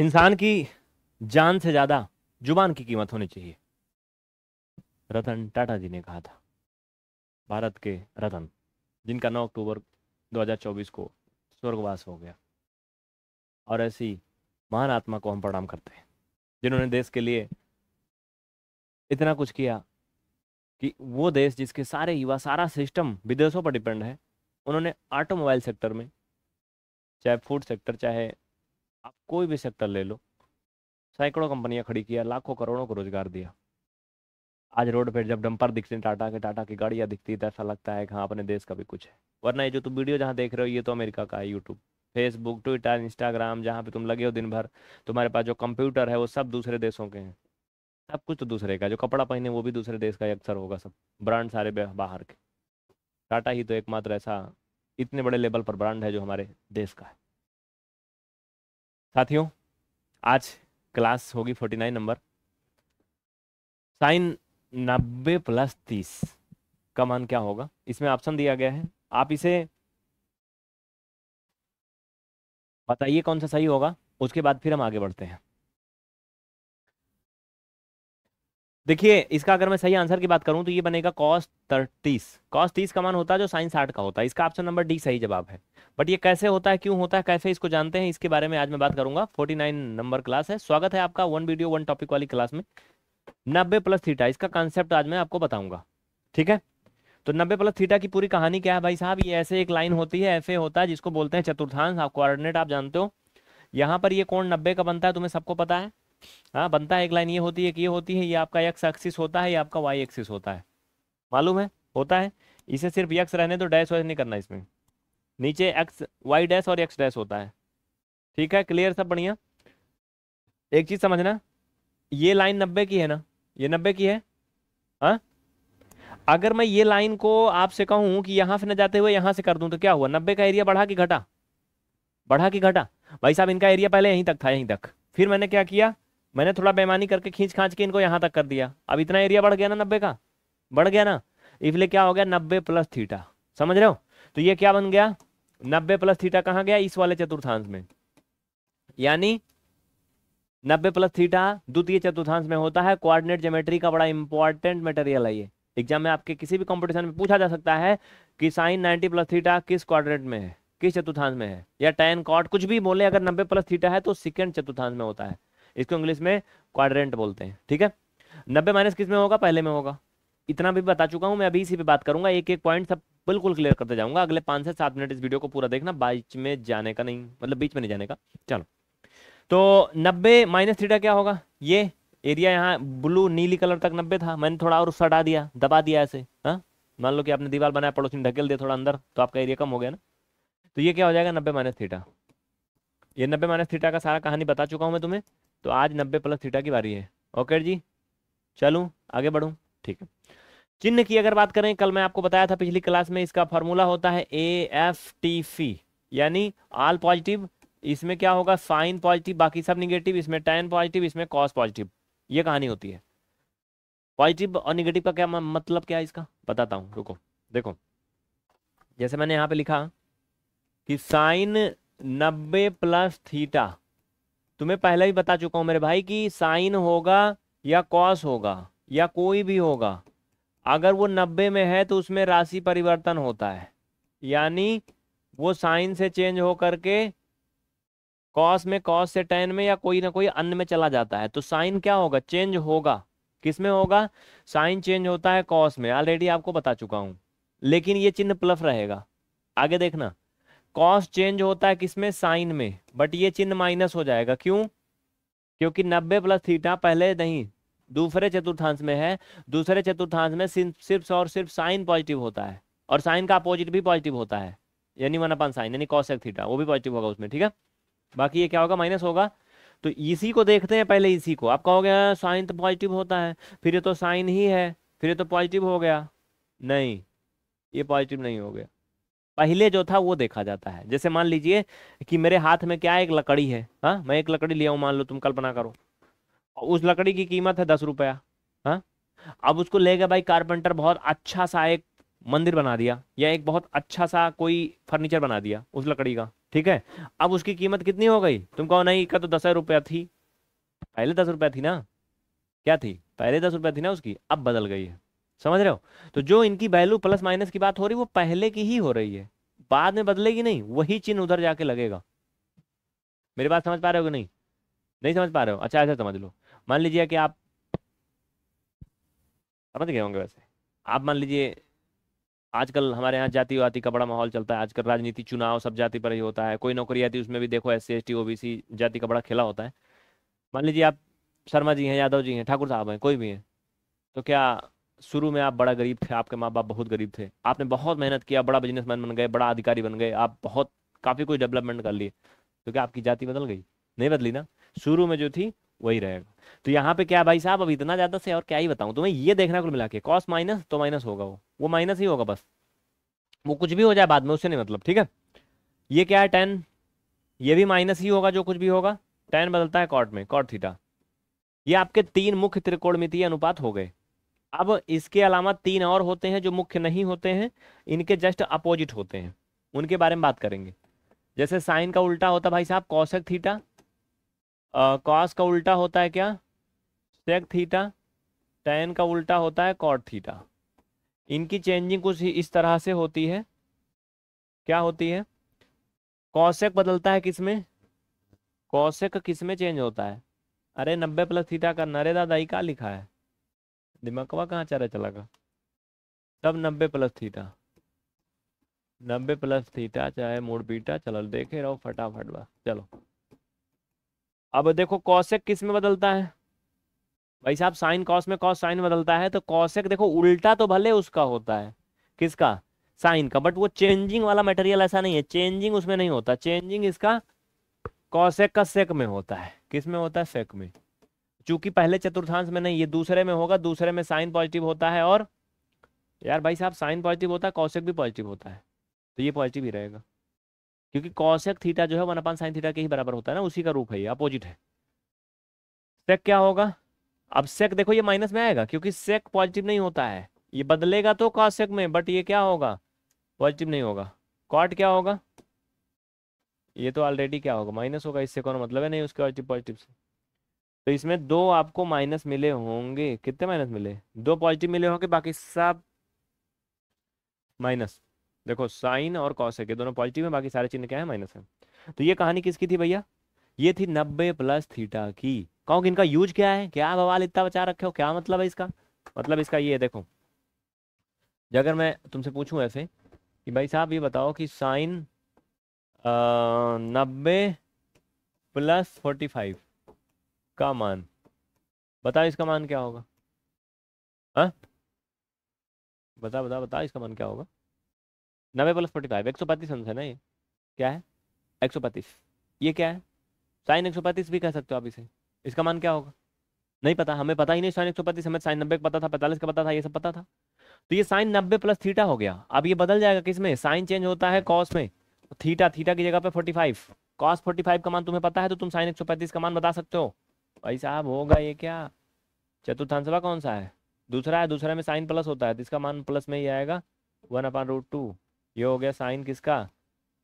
इंसान की जान से ज्यादा जुबान की कीमत होनी चाहिए रतन टाटा जी ने कहा था भारत के रतन जिनका 9 अक्टूबर 2024 को स्वर्गवास हो गया और ऐसी महान आत्मा को हम प्रणाम करते हैं जिन्होंने देश के लिए इतना कुछ किया कि वो देश जिसके सारे युवा सारा सिस्टम विदेशों पर डिपेंड है उन्होंने ऑटोमोबाइल सेक्टर में चाहे फूड सेक्टर चाहे आप कोई भी सेक्टर ले लो सैकड़ों कंपनियां खड़ी किया लाखों करोड़ों को रोजगार दिया आज रोड पर जब डंपर दिखते हैं टाटा के टाटा की गाड़ियाँ दिखती है तो ऐसा लगता है कि हाँ अपने देश का भी कुछ है वरना ये जो तुम वीडियो जहाँ देख रहे हो ये तो अमेरिका का है यूट्यूब फेसबुक ट्विटर इंस्टाग्राम जहाँ पे तुम लगे हो दिन भर तुम्हारे पास जो कंप्यूटर है वो सब दूसरे देशों के हैं सब कुछ तो दूसरे का जो कपड़ा पहने वो भी दूसरे देश का ही अक्सर होगा सब ब्रांड सारे बाहर के टाटा ही तो एकमात्र ऐसा इतने बड़े लेवल पर ब्रांड है जो हमारे देश का है साथियों आज क्लास होगी फोर्टी नाइन नंबर साइन नब्बे प्लस तीस का मान क्या होगा इसमें ऑप्शन दिया गया है आप इसे बताइए कौन सा सही होगा उसके बाद फिर हम आगे बढ़ते हैं देखिए इसका अगर मैं सही आंसर की बात करूं तो ये बनेगा कॉस तीस कॉस तीस का मान होता है जो साइन साठ का होता है इसका ऑप्शन नंबर डी सही जवाब है बट ये कैसे होता है क्यों होता है कैसे इसको जानते हैं इसके बारे में आज मैं बात करूंगा 49 नंबर क्लास है स्वागत है आपका वन वीडियो वन टॉपिक वाली क्लास में नब्बे प्लस थीटा इसका कॉन्सेप्ट आज मैं आपको बताऊंगा ठीक है तो नब्बे प्लस थीटा की पूरी कहानी क्या है भाई साहब ये ऐसे एक लाइन होती है ऐसे होता है जिसको बोलते हैं चतुर्थांश आप कोऑर्डिनेट आप जानते हो यहाँ पर ये कोण नब्बे का बनता है तुम्हें सबको पता है हाँ बनता है एक लाइन ये होती है कि ये होती है ये आपका यक्स एक्सिस होता है ये आपका वाई एक्सिस होता है मालूम है होता है इसे सिर्फ यक्स रहने तो डैश वैश नहीं करना इसमें नीचे एक्स वाई डैश और एक्स डैश होता है ठीक है क्लियर सब बढ़िया एक चीज़ समझना ये लाइन नब्बे की है ना ये नब्बे की है हाँ अगर मैं ये लाइन को आपसे कहूँ कि यहाँ से न जाते हुए यहाँ से कर दूँ तो क्या हुआ नब्बे का एरिया बढ़ा कि घटा बढ़ा कि घटा भाई साहब इनका एरिया पहले यहीं तक था यहीं तक फिर मैंने क्या किया मैंने थोड़ा बेमानी करके खींच खांच के इनको यहाँ तक कर दिया अब इतना एरिया बढ़ गया ना नब्बे का बढ़ गया ना इसलिए क्या हो गया नब्बे प्लस थीटा समझ रहे हो तो ये क्या बन गया नब्बे प्लस थीटा कहाँ गया इस वाले चतुर्थांश में यानी नब्बे प्लस थीटा द्वितीय चतुर्थांश में होता है कोऑर्डिनेट ज्योमेट्री का बड़ा इंपॉर्टेंट मटेरियल है ये एग्जाम में आपके किसी भी कंपटीशन में पूछा जा सकता है कि साइन 90 प्लस थीटा किस कोऑर्डिनेट में है किस चतुर्थांश में है या टेन कॉट कुछ भी बोले अगर नब्बे प्लस थीटा है तो सेकेंड चतुर्थांश में होता है इसको इंग्लिश में क्वाड्रेंट बोलते हैं ठीक है नब्बे माइनस किस में होगा पहले में होगा इतना भी बता चुका हूँ मैं अभी इसी पे बात करूंगा एक एक पॉइंट सब बिल्कुल क्लियर करते जाऊंगा अगले पांच से सात मिनट इस वीडियो को पूरा देखना बीच में जाने का नहीं मतलब बीच में नहीं जाने का चलो तो नब्बे माइनस थीटा क्या होगा ये एरिया यहाँ ब्लू नीली कलर तक नब्बे था मैंने थोड़ा और सटा दिया दबा दिया ऐसे हाँ मान लो कि आपने दीवार बनाया पड़ोसी ने ढकेल दिया थोड़ा अंदर तो आपका एरिया कम हो गया ना तो ये क्या हो जाएगा नब्बे माइनस थीटा ये नब्बे माइनस थीटा का सारा कहानी बता चुका हूँ मैं तुम्हें तो आज नब्बे प्लस थीटा की बारी है ओके जी चलूँ आगे बढ़ूँ ठीक है चिन्ह की अगर बात करें कल मैं आपको बताया था पिछली क्लास में इसका फॉर्मूला होता है ए एफ टी फी यानी आल पॉजिटिव इसमें क्या होगा साइन पॉजिटिव बाकी सब निगेटिव इसमें टेन पॉजिटिव इसमें कॉस पॉजिटिव ये कहानी होती है पॉजिटिव और निगेटिव का क्या मतलब क्या है इसका बताता हूँ रुको देखो जैसे मैंने यहाँ पे लिखा कि साइन नब्बे प्लस थीटा तुम्हें पहले ही बता चुका हूं मेरे भाई कि साइन होगा या कॉस होगा या कोई भी होगा अगर वो नब्बे में है तो उसमें राशि परिवर्तन होता है यानी वो साइन से चेंज हो करके कॉस में कॉस से टेन में या कोई ना कोई अन्य में चला जाता है तो साइन क्या होगा चेंज होगा किस में होगा साइन चेंज होता है कॉस में ऑलरेडी आपको बता चुका हूं लेकिन ये चिन्ह प्लस रहेगा आगे देखना कॉस चेंज होता है किसमें साइन में बट ये चिन्ह माइनस हो जाएगा क्यों क्योंकि नब्बे प्लस थीटा पहले नहीं दूसरे चतुर्थांश में है दूसरे चतुर्थांश में सिर्फ और सिर्फ साइन पॉजिटिव होता है और साइन का अपोजिट भी पॉजिटिव होता है यानी वन अपन साइन यानी कॉस एक थीटा वो भी पॉजिटिव होगा उसमें ठीक है बाकी ये क्या होगा माइनस होगा तो इसी को देखते हैं पहले इसी को आप कहोगे साइन हाँ, तो पॉजिटिव होता है फिर ये तो साइन ही है फिर ये तो पॉजिटिव हो गया नहीं ये पॉजिटिव नहीं हो गया पहले जो था वो देखा जाता है जैसे मान लीजिए कि मेरे हाथ में क्या एक लकड़ी है हा? मैं एक लकड़ी लिया मान लो तुम कल्पना करो उस लकड़ी की कीमत है दस रुपया हा? अब उसको ले गया भाई कारपेंटर बहुत अच्छा सा एक मंदिर बना दिया या एक बहुत अच्छा सा कोई फर्नीचर बना दिया उस लकड़ी का ठीक है अब उसकी कीमत कितनी हो गई तुम कहो नहीं का तो दस रुपया थी पहले दस रुपया थी ना क्या थी पहले दस रुपया थी ना उसकी अब बदल गई है समझ रहे हो तो जो इनकी वैल्यू प्लस माइनस की बात हो रही है वो पहले की ही हो रही है बाद में बदलेगी नहीं वही चिन्ह उधर जाके लगेगा मेरी बात समझ पा रहे हो कि नहीं नहीं समझ पा रहे हो अच्छा ऐसा समझ लो मान लीजिए कि आप समझ गए होंगे वैसे आप मान लीजिए आजकल हमारे यहाँ जाति वाति का बड़ा माहौल चलता है आजकल राजनीति चुनाव सब जाति पर ही होता है कोई नौकरी आती है उसमें भी देखो S C S T O B C जाति का बड़ा खेला होता है मान लीजिए आप शर्मा जी हैं यादव जी हैं ठाकुर साहब हैं कोई भी हैं तो क्या शुरू में आप बड़ा गरीब थे आपके माँ बाप बहुत गरीब थे आपने बहुत मेहनत किया बड़ा बिजनेसमैन बन गए बड़ा अधिकारी बन गए आप बहुत काफ़ी कुछ डेवलपमेंट कर लिए तो क्या आपकी जाति बदल गई नहीं बदली ना शुरू में जो थी वही रहेगा तो यहाँ पे क्या भाई साहब अब इतना ज़्यादा से और क्या ही बताऊं तुम्हें ये देखना कुल मिला के कॉस माइनस तो माइनस होगा वो वो माइनस ही होगा बस वो कुछ भी हो जाए बाद में उससे नहीं मतलब ठीक है ये क्या है टेन ये भी माइनस ही होगा जो कुछ भी होगा टेन बदलता है कॉट में कॉट थीटा ये आपके तीन मुख्य त्रिकोणमितीय अनुपात हो गए अब इसके अलावा तीन और होते हैं जो मुख्य नहीं होते हैं इनके जस्ट अपोजिट होते हैं उनके बारे में बात करेंगे जैसे साइन का उल्टा होता भाई साहब कौशक थीटा कॉस का उल्टा होता है क्या सेक थीटा टैन का उल्टा होता है कॉट थीटा इनकी चेंजिंग कुछ इस तरह से होती है क्या होती है कौशक बदलता है किसमें कौशक किसमें चेंज होता है अरे नब्बे प्लस थीटा का नरे दादाई का लिखा है दिमागवा कहाँ चारा चलागा तब नब्बे प्लस थीटा नब्बे प्लस थीटा चाहे मोड़ बीटा चलो देखे रहो फटाफट बस चलो अब देखो कौशिक किस में बदलता है भाई साहब साइन कॉस में कॉस साइन बदलता है तो कौशिक देखो उल्टा तो भले उसका होता है किसका साइन का बट वो चेंजिंग वाला मटेरियल ऐसा नहीं है चेंजिंग उसमें नहीं होता चेंजिंग इसका कौशिक का सेक में होता है किस में होता है सेक में चूंकि पहले चतुर्थांश में नहीं ये दूसरे में होगा दूसरे में साइन पॉजिटिव होता है और यार भाई साहब साइन पॉजिटिव होता है कौशिक भी पॉजिटिव होता है तो ये पॉजिटिव ही रहेगा क्योंकि कौशिक थीटा जो है वन अपान साइन थीटा के ही बराबर होता है ना उसी का रूप है ये अपोजिट है सेक क्या होगा अब सेक देखो ये माइनस में आएगा क्योंकि सेक पॉजिटिव नहीं होता है ये बदलेगा तो कौशिक में बट ये क्या होगा पॉजिटिव नहीं होगा कॉट क्या होगा ये तो ऑलरेडी क्या होगा माइनस होगा इससे कौन मतलब है नहीं उसके पॉजिटिव पॉजिटिव से तो इसमें दो आपको माइनस मिले होंगे कितने माइनस मिले दो पॉजिटिव मिले होंगे बाकी सब माइनस देखो साइन और कॉस है के दोनों पॉजिटिव है बाकी सारे चिन्ह क्या है माइनस है तो ये कहानी किसकी थी भैया ये थी नब्बे प्लस थीटा की कहो कि इनका यूज क्या है क्या बवाल इतना बचा रखे हो क्या मतलब है इसका मतलब इसका ये है देखो अगर मैं तुमसे पूछू ऐसे कि भाई साहब ये बताओ कि साइन नब्बे प्लस फोर्टी फाइव का मान बताओ इसका मान क्या होगा हाँ बता बता बता इसका मान क्या होगा नब्बे प्लस फोर्टी फाइव एक सौ पैंतीस अंश है ना ये क्या है एक सौ पैंतीस ये क्या है साइन एक सौ पैंतीस भी कह सकते हो आप इसे इसका मान क्या होगा नहीं पता हमें पता ही नहीं साइन एक सौ पैंतीस हमें साइन नब्बे का पता था पैंतालीस का पता था ये सब पता था तो ये साइन नब्बे प्लस थीटा हो गया अब ये बदल जाएगा किस में साइन चेंज होता है कॉस में थीटा थीटा की जगह पे forty five cos forty five का मान तुम्हें पता है तो तुम साइन एक सौ पैंतीस का मान बता सकते हो भाई साहब होगा ये क्या सभा कौन सा है दूसरा है दूसरा में साइन प्लस होता है तो इसका मान प्लस में ही आएगा वन अपान रूट टू ये हो गया साइन किसका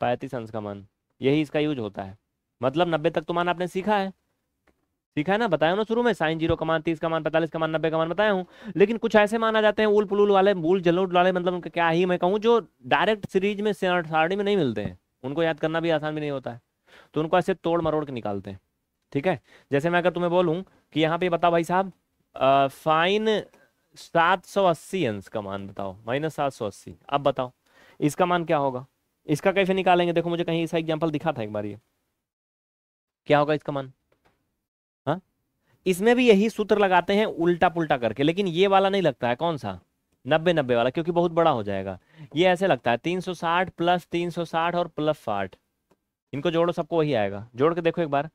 पैंतीस अंश का मान यही इसका यूज होता है मतलब नब्बे तक तो मान आपने सीखा है सीखा है ना बताया ना शुरू में साइन जीरो का मान तीस का मान पैंतालीस का मान नब्बे का मान बताया हूँ लेकिन कुछ ऐसे मान आ जाते हैं उल पुलूल वाले बूल जलोट वाले मतलब उनका क्या ही मैं कहूँ जो डायरेक्ट सीरीज में सारणी में नहीं मिलते हैं उनको याद करना भी आसान भी नहीं होता है तो उनको ऐसे तोड़ मरोड़ के निकालते हैं ठीक है जैसे मैं अगर तुम्हें बोलूं कि यहाँ पे बताओ भाई साहब फाइन सात सौ अस्सी अंश का मान बताओ माइनस सात सौ अस्सी अब बताओ इसका मान क्या होगा इसका कैसे निकालेंगे देखो मुझे कहीं ऐसा एग्जाम्पल दिखा था एक बार ये क्या होगा इसका मान हाँ इसमें भी यही सूत्र लगाते हैं उल्टा पुल्टा करके लेकिन ये वाला नहीं लगता है कौन सा नब्बे नब्बे वाला क्योंकि बहुत बड़ा हो जाएगा ये ऐसे लगता है तीन सौ साठ प्लस तीन सौ साठ और प्लस साठ इनको जोड़ो सबको वही आएगा जोड़ के देखो एक बार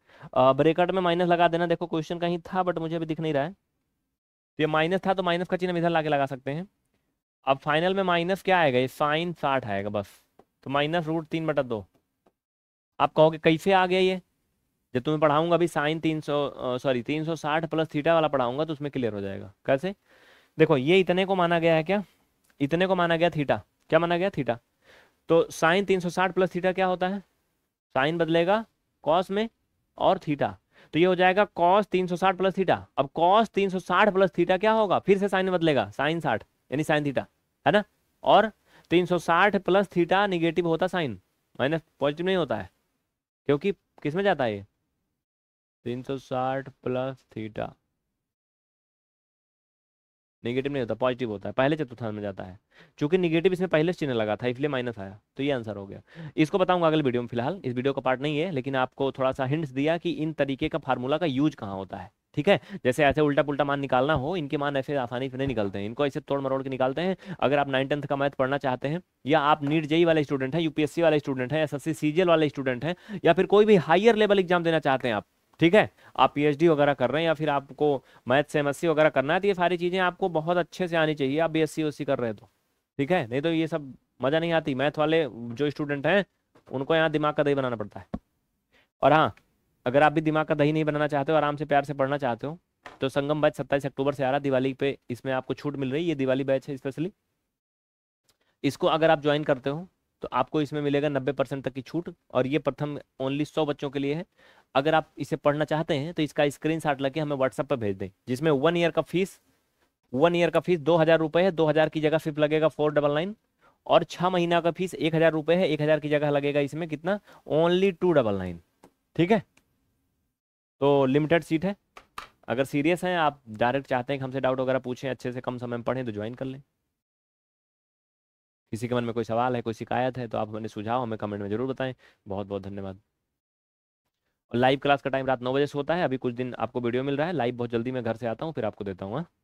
ब्रेकआउट में माइनस लगा देना देखो क्वेश्चन कहीं था बट मुझे अभी दिख नहीं रहा है तो ये माइनस था तो माइनस का चिन्ह इधर ला लगा सकते हैं अब फाइनल में माइनस क्या आएगा ये साइन साठ आएगा बस तो माइनस रूट तीन बटा दो आप कहोगे कैसे आ गया ये जब तुम्हें पढ़ाऊंगा अभी साइन तीन सौ सॉरी तीन सौ साठ प्लस थीटा वाला पढ़ाऊंगा तो उसमें क्लियर हो जाएगा कैसे देखो ये इतने को माना गया है क्या इतने को माना गया थीटा क्या माना गया थीटा तो साइन तीन सौ साठ प्लस थीटा क्या होता है साइन बदलेगा कॉस में और थीटा तो ये हो जाएगा कॉस 360 प्लस थीटा अब कॉस 360 प्लस थीटा क्या होगा फिर से साइन बदलेगा साइन साठ यानी साइन थीटा है ना और 360 प्लस थीटा निगेटिव होता साइन माइनस पॉजिटिव नहीं होता है क्योंकि किस में जाता है ये 360 प्लस थीटा नेगेटिव नहीं होता पॉजिटिव होता है पहले चतुर्थांश में जाता है चूंकि निगेटिव इसमें पहले चिन्ह लगा था इसलिए माइनस आया तो ये आंसर हो गया इसको बताऊंगा अगले वीडियो में फिलहाल इस वीडियो का पार्ट नहीं है लेकिन आपको थोड़ा सा हिंट्स दिया कि इन तरीके का फार्मूला का यूज कहाँ होता है ठीक है जैसे ऐसे उल्टा पुल्टा मान निकालना हो इनके मान ऐसे आसानी से नहीं निकलते हैं इनको ऐसे तोड़ मरोड़ के निकालते हैं अगर आप नाइन टेंथ का मैथ पढ़ना चाहते हैं या आप नीट जेई e वाले स्टूडेंट हैं यूपीएससी वाले स्टूडेंट हैं एस एस वाले स्टूडेंट हैं या फिर कोई भी हायर लेवल एग्जाम देना चाहते हैं आप ठीक है आप पीएचडी वगैरह कर रहे हैं या फिर आपको मैथ से एमएससी वगैरह करना है तो ये सारी चीज़ें आपको बहुत अच्छे से आनी चाहिए आप बी एस कर रहे तो ठीक है नहीं तो ये सब मज़ा नहीं आती मैथ वाले जो स्टूडेंट हैं उनको यहाँ दिमाग का दही बनाना पड़ता है और हाँ अगर आप भी दिमाग का दही नहीं बनाना चाहते हो आराम से प्यार से पढ़ना चाहते हो तो संगम बैच सत्ताईस अक्टूबर से आ रहा दिवाली पे इसमें आपको छूट मिल रही है ये दिवाली बैच है स्पेशली इसको अगर आप ज्वाइन करते हो तो आपको इसमें मिलेगा नब्बे परसेंट तक की छूट और ये प्रथम ओनली सौ बच्चों के लिए है अगर आप इसे पढ़ना चाहते हैं तो इसका स्क्रीन शॉट लगे हमें व्हाट्सएप पर भेज दें जिसमें वन ईयर का फीस वन ईयर का फीस दो हज़ार रुपये है दो हज़ार की जगह सिर्फ लगेगा फोर डबल नाइन और छः महीना का फीस एक हज़ार रुपये है एक हज़ार की जगह लगेगा इसमें कितना ओनली टू डबल नाइन ठीक है तो लिमिटेड सीट है अगर सीरियस हैं आप डायरेक्ट चाहते हैं कि हमसे डाउट वगैरह पूछें अच्छे से कम समय में पढ़ें तो ज्वाइन कर लें किसी के मन में कोई सवाल है कोई शिकायत है तो आप हमें सुझाव हमें कमेंट में जरूर बताएं बहुत बहुत धन्यवाद और लाइव क्लास का टाइम रात नौ बजे से होता है अभी कुछ दिन आपको वीडियो मिल रहा है लाइव बहुत जल्दी मैं घर से आता हूँ फिर आपको देता हूँ हाँ।